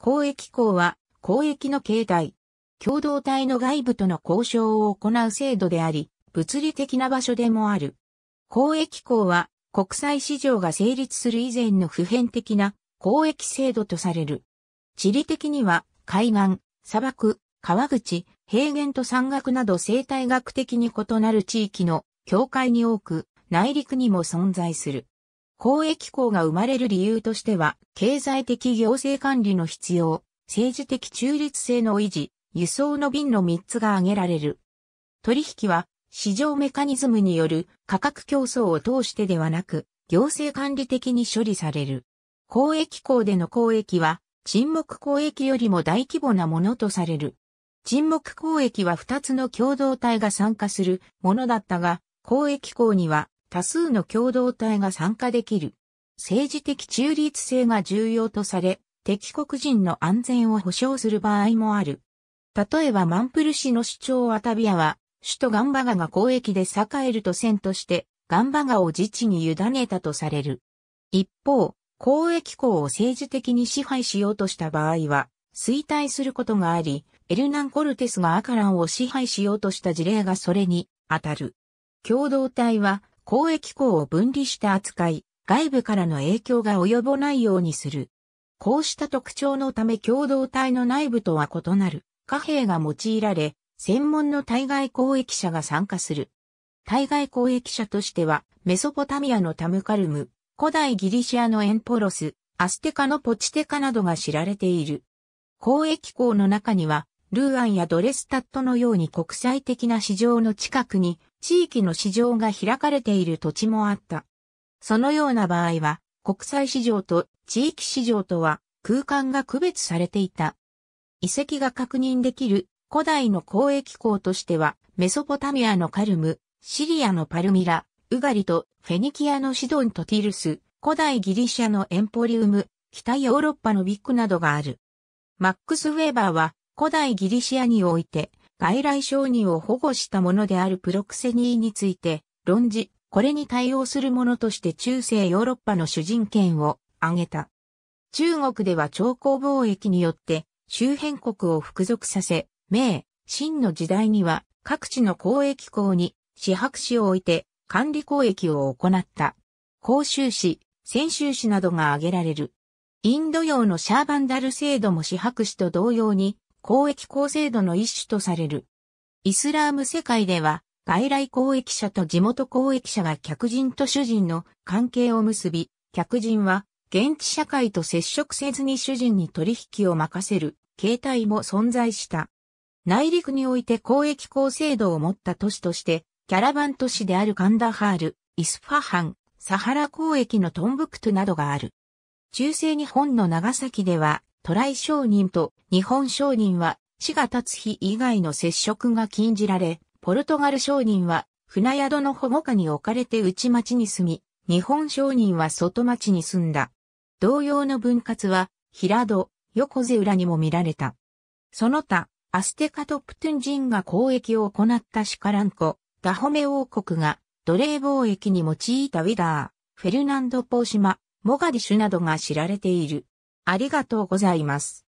公益港は公益の形態、共同体の外部との交渉を行う制度であり、物理的な場所でもある。公益港は国際市場が成立する以前の普遍的な公益制度とされる。地理的には海岸、砂漠、川口、平原と山岳など生態学的に異なる地域の境界に多く内陸にも存在する。公益校が生まれる理由としては、経済的行政管理の必要、政治的中立性の維持、輸送の便の3つが挙げられる。取引は、市場メカニズムによる価格競争を通してではなく、行政管理的に処理される。公益校での公益は、沈黙公益よりも大規模なものとされる。沈黙公益は2つの共同体が参加するものだったが、公益校には多数の共同体が参加できる。政治的中立性が重要とされ、敵国人の安全を保障する場合もある。例えばマンプル氏の主張アタビアは、首都ガンバガが交易で栄えると戦として、ガンバガを自治に委ねたとされる。一方、交易港を政治的に支配しようとした場合は、衰退することがあり、エルナン・コルテスがアカランを支配しようとした事例がそれに当たる。共同体は交易港を分離して扱い、外部からの影響が及ぼないようにする。こうした特徴のため共同体の内部とは異なる貨幣が用いられ、専門の対外交易者が参加する。対外交易者としては、メソポタミアのタムカルム、古代ギリシアのエンポロス、アステカのポチテカなどが知られている。交易港の中には、ルーアンやドレスタットのように国際的な市場の近くに地域の市場が開かれている土地もあった。そのような場合は、国際市場と地域市場とは空間が区別されていた。遺跡が確認できる古代の交易港としては、メソポタミアのカルム、シリアのパルミラ、ウガリとフェニキアのシドンとティルス、古代ギリシャのエンポリウム、北ヨーロッパのビッグなどがある。マックス・ウェーバーは古代ギリシアにおいて外来承認を保護したものであるプロクセニーについて論じ、これに対応するものとして中世ヨーロッパの主人権を挙げた。中国では長江貿易によって周辺国を服属させ、明、清の時代には各地の交易港に支白紙を置いて管理交易を行った。広州市、泉州市などが挙げられる。インド洋のシャーバンダル制度も支白紙と同様に公益公制度の一種とされる。イスラーム世界では、外来公益者と地元公益者が客人と主人の関係を結び、客人は現地社会と接触せずに主人に取引を任せる形態も存在した。内陸において公益公制度を持った都市として、キャラバン都市であるカンダハール、イスファハン、サハラ交易のトンブクトゥなどがある。中世日本の長崎では、渡来商人と日本商人は、死が立つ日以外の接触が禁じられ、ポルトガル商人は、船宿の保護下に置かれて内町に住み、日本商人は外町に住んだ。同様の分割は、平戸、横瀬浦にも見られた。その他、アステカとプトゥン人が交易を行ったシカランコ、ダホメ王国が奴隷貿易に用いたウィダー、フェルナンド・ポーシマ、モガディシュなどが知られている。ありがとうございます。